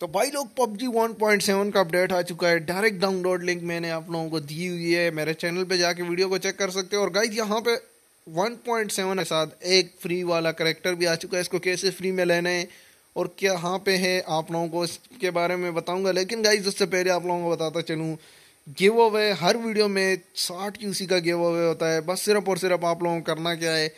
तो भाई लोग पबजी 1.7 का अपडेट आ चुका है डायरेक्ट डाउनलोड लिंक मैंने आप लोगों को दी हुई है मेरे चैनल पे जाके वीडियो को चेक कर सकते हो और गाइज यहाँ पे 1.7 के साथ एक फ्री वाला करेक्टर भी आ चुका है इसको कैसे फ्री में लेना है और क्या यहाँ पे है आप लोगों को इसके बारे में बताऊँगा लेकिन गाइज उससे पहले आप लोगों को बताता चलूँ गिव अवे हर वीडियो में साठ यूसी का गिव अवे होता है बस सिर्फ और सिर्फ आप लोगों को करना क्या है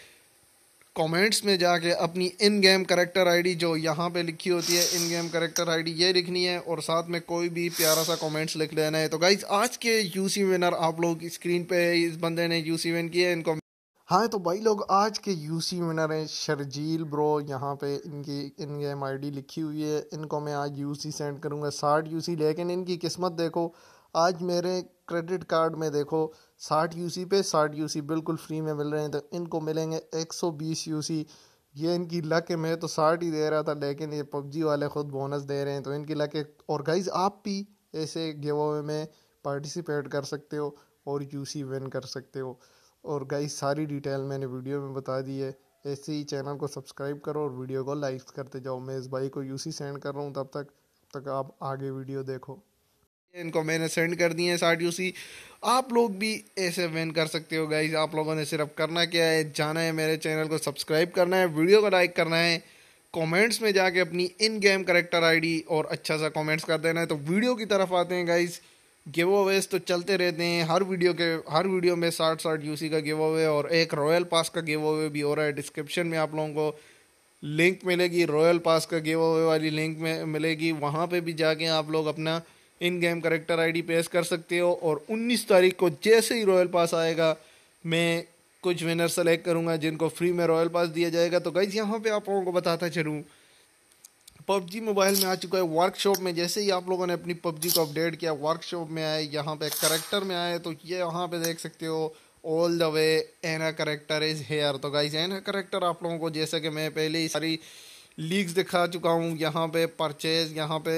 कमेंट्स में जाके अपनी इन गेम करेक्टर आईडी जो यहाँ पे लिखी होती है इन गेम करेक्टर आईडी ये लिखनी है और साथ में कोई भी प्यारा सा कमेंट्स लिख लेना है तो गाइज आज के यूसी विनर आप लोगों की स्क्रीन पे इस बंदे ने यूसी विन किया है इनको हाँ तो भाई लोग आज के यूसी विनर हैं शर्जील ब्रो यहाँ पे इनकी इन गेम आईडी लिखी हुई है इनको मैं आज यूसी सेंड करूँगा साठ यूसी लेकिन इनकी किस्मत देखो आज मेरे क्रेडिट कार्ड में देखो साठ यूसी पे साठ यूसी बिल्कुल फ्री में मिल रहे हैं तो इनको मिलेंगे एक सौ बीस यूसी ये इनकी लक है मैं तो साठ ही दे रहा था लेकिन ये पबजी वाले ख़ुद बोनस दे रहे हैं तो इनकी लक है और गाइज आप भी ऐसे गेवे में पार्टिसिपेट कर सकते हो और यूसी विन कर सकते हो और गाइज सारी डिटेल मैंने वीडियो में बता दी है ऐसे ही चैनल को सब्सक्राइब करो और वीडियो को लाइक करते जाओ मैं इस भाई को यूसी सेंड कर रहा हूँ तब तक तब तक आप आगे वीडियो देखो इनको मैंने सेंड कर दिए हैं साठ सी आप लोग भी ऐसे विन कर सकते हो गाइज आप लोगों ने सिर्फ करना क्या है जाना है मेरे चैनल को सब्सक्राइब करना है वीडियो को लाइक करना है कमेंट्स में जाके अपनी इन गेम करेक्टर आईडी और अच्छा सा कमेंट्स कर देना है तो वीडियो की तरफ आते हैं गाइज गिव अवेज तो चलते रहते हैं हर वीडियो के हर वीडियो में साठ साठ यूसी का गिव अवे और एक रॉयल पास का गिव अवे भी हो रहा है डिस्क्रिप्शन में आप लोगों को लिंक मिलेगी रॉयल पास का गिव अवे वाली लिंक में मिलेगी वहाँ पर भी जाके आप लोग अपना इन गेम करेक्टर आईडी पेश कर सकते हो और 19 तारीख को जैसे ही रॉयल पास आएगा मैं कुछ विनर सेलेक्ट करूँगा जिनको फ्री में रॉयल पास दिया जाएगा तो गाइज यहाँ पे आप लोगों को बताता चलूँ पबजी मोबाइल में आ चुका है वर्कशॉप में जैसे ही आप लोगों ने अपनी पबजी को अपडेट किया वर्कशॉप में आए यहाँ पे करेक्टर में आए तो ये यहाँ पे देख सकते हो all the way Ana character is here तो गाइज एना करेक्टर आप लोगों को जैसे कि मैं पहले ही सारी लीग्स दिखा चुका हूँ यहाँ पे परचेज यहाँ पे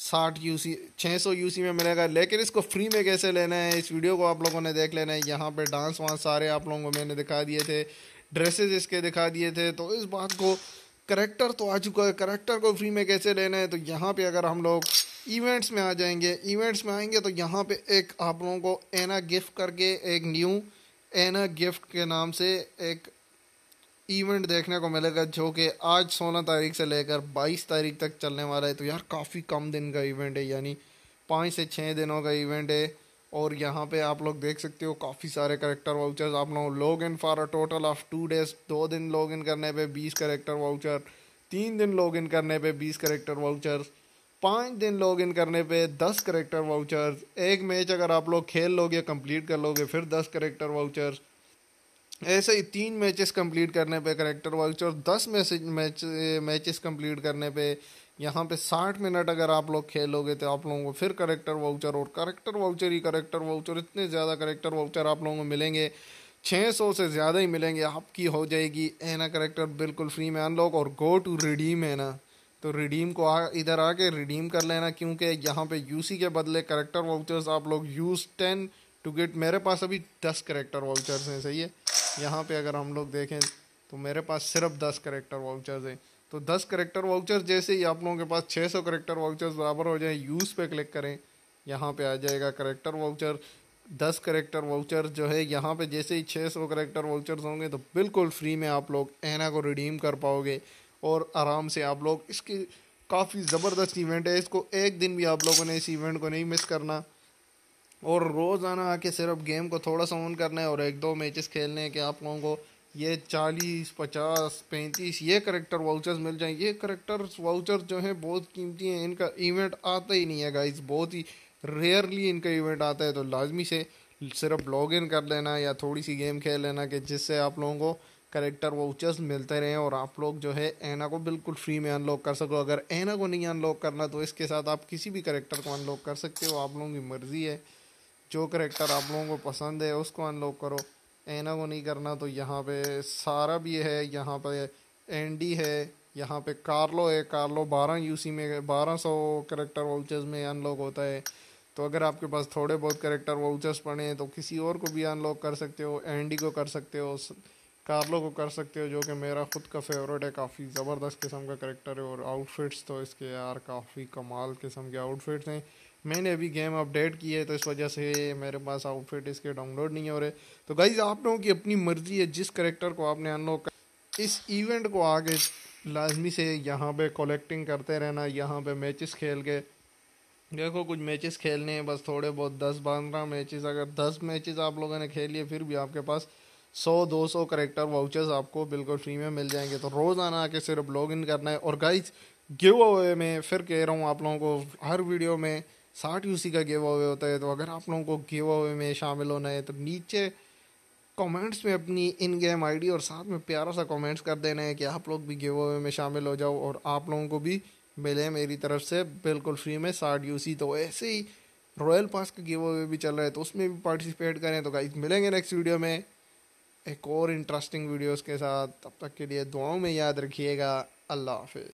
साठ यू सी छः सौ यू सी में मिलेगा लेकिन इसको फ्री में कैसे लेना है इस वीडियो को आप लोगों ने देख लेना है यहाँ पर डांस वांस सारे आप लोगों को मैंने दिखा दिए थे ड्रेसेस इसके दिखा दिए थे तो इस बात को करेक्टर तो आ चुका है करेक्टर को फ्री में कैसे लेना है तो यहाँ पे अगर हम लोग इवेंट्स में आ जाएंगे इवेंट्स में आएंगे तो यहाँ पे एक आप लोगों को एना गिफ्ट करके एक न्यू एना गिफ्ट के नाम से एक इवेंट देखने को मिलेगा जो कि आज 16 तारीख से लेकर 22 तारीख तक चलने वाला है तो यार काफ़ी कम दिन का इवेंट है यानी पाँच से छः दिनों का इवेंट है और यहाँ पे आप लोग देख सकते हो काफ़ी सारे करेक्टर वाउचर्स आप लोग log in for a total of two days दो दिन लॉग इन करने पे बीस करेक्टर वाउचर तीन दिन लॉग इन करने पे बीस करेक्टर वाउचर्स पाँच दिन लॉग इन करने पे दस करेक्टर वाउचर्स एक मैच अगर आप लोग खेल लोगे कंप्लीट कर लोगे फिर दस करेक्टर वाउचर्स ऐसे ही तीन मैचेस कंप्लीट करने पे करेक्टर वर्क और दस मैसेज मैच मैचेस कंप्लीट करने पे यहाँ पे साठ मिनट अगर आप लोग खेलोगे तो आप लोगों को फिर करेक्टर वाउचर और करेक्टर वाउचर ही करेक्टर वाउचर इतने ज़्यादा करेक्टर वाउचर आप लोगों को मिलेंगे 600 से ज़्यादा ही मिलेंगे आपकी हो जाएगी है ना करेक्टर बिल्कुल फ्री में अनलॉक और गो टू रिडीम है ना तो रिडीम को आ इधर आके रिडीम कर लेना क्योंकि यहाँ पे यूसी के बदले करेक्टर वाउचर्स आप लोग यूज़ टेन टू गेट मेरे पास अभी दस करेक्टर वाउचर्स हैं सही है यहाँ पे अगर हम लोग देखें तो मेरे पास सिर्फ दस करेक्टर वाउचर्स हैं तो दस करेक्टर वाउचर्स जैसे ही आप लोगों के पास छः सौ करेक्टर वाउचर्स बराबर हो जाए यूज़ पे क्लिक करें यहाँ पे आ जाएगा करेक्टर वाउचर दस करेक्टर वाउचर जो है यहाँ पे जैसे ही छः सौ करेक्टर वाउचर्स होंगे तो बिल्कुल फ्री में आप लोग एना को रिडीम कर पाओगे और आराम से आप लोग इसकी काफ़ी ज़बरदस्त इवेंट है इसको एक दिन भी आप लोगों ने इस इवेंट को नहीं मिस करना और रोज़ाना आके सिर्फ गेम को थोड़ा सा ऑन करना है और एक दो मैचेस खेलने हैं कि आप लोगों को ये चालीस पचास पैंतीस ये करेक्टर वाउचर्स मिल जाएं ये करेक्टर वाउचर्स जो हैं बहुत कीमती हैं इनका इवेंट आता ही नहीं है गाइस बहुत ही रेयरली इनका इवेंट आता है तो लाजमी से सिर्फ लॉग इन कर लेना या थोड़ी सी गेम खेल लेना कि जिससे आप लोगों को करेक्टर वाउचर्स मिलते रहें और आप लोग जो है एना को बिल्कुल फ्री में अनलॉक कर सको अगर एना को नहीं अनलॉक करना तो इसके साथ आप किसी भी करेक्टर को अनलॉक कर सकते हो आप लोगों की मर्ज़ी है जो करेक्टर आप लोगों को पसंद है उसको अनलॉक करो एना को नहीं करना तो यहाँ पे सारा भी है यहाँ पे एंडी है यहाँ पे कार्लो है कार्लो बारह यूसी में बारह सौ करेक्टर वाउचर्स में अनलॉक होता है तो अगर आपके पास थोड़े बहुत करेक्टर वाउचर्स पड़े हैं तो किसी और को भी अनलॉक कर सकते हो एंडी को कर सकते हो कार्लो को कर सकते हो जो कि मेरा खुद का फेवरेट है काफ़ी ज़बरदस्त किस्म का करेक्टर है और आउटफिट्स तो इसके यार काफ़ी कमाल किस्म के आउटफिट्स हैं मैंने अभी गेम अपडेट की है तो इस वजह से मेरे पास आउटफिट इसके डाउनलोड नहीं हो रहे तो गाइज आप लोगों की अपनी मर्जी है जिस करेक्टर को आपने अनलॉक कर इस इवेंट को आगे लाजमी से यहाँ पे कलेक्टिंग करते रहना यहाँ पे मैचेस खेल के देखो कुछ मैचेस खेलने हैं बस थोड़े बहुत दस बारह मैचेस अगर दस मैचेस आप लोगों ने खेल लिए फिर भी आपके पास सौ दो सौ करेक्टर वाउचर्स आपको बिल्कुल फ्री में मिल जाएंगे तो रोज़ाना आके सिर्फ लॉग इन करना है और गाइज गिव अवे में फिर कह रहा हूँ आप लोगों को हर वीडियो में साठ यूसी का गेव अवे होता है तो अगर आप लोगों को गेव अवे में शामिल होना है तो नीचे कमेंट्स में अपनी इन गेम आईडी और साथ में प्यारा सा कमेंट्स कर देना है कि आप लोग भी गेव अवे में शामिल हो जाओ और आप लोगों को भी मिले मेरी तरफ से बिल्कुल फ्री में साठ यूसी तो ऐसे ही रॉयल पास का गेव अवे भी चल रहा है तो उसमें भी पार्टिसिपेट करें तो गाइज मिलेंगे नेक्स्ट वीडियो में एक और इंटरेस्टिंग वीडियोस के साथ तब तक के लिए दुआओं में याद रखिएगा अल्लाह हाफिज़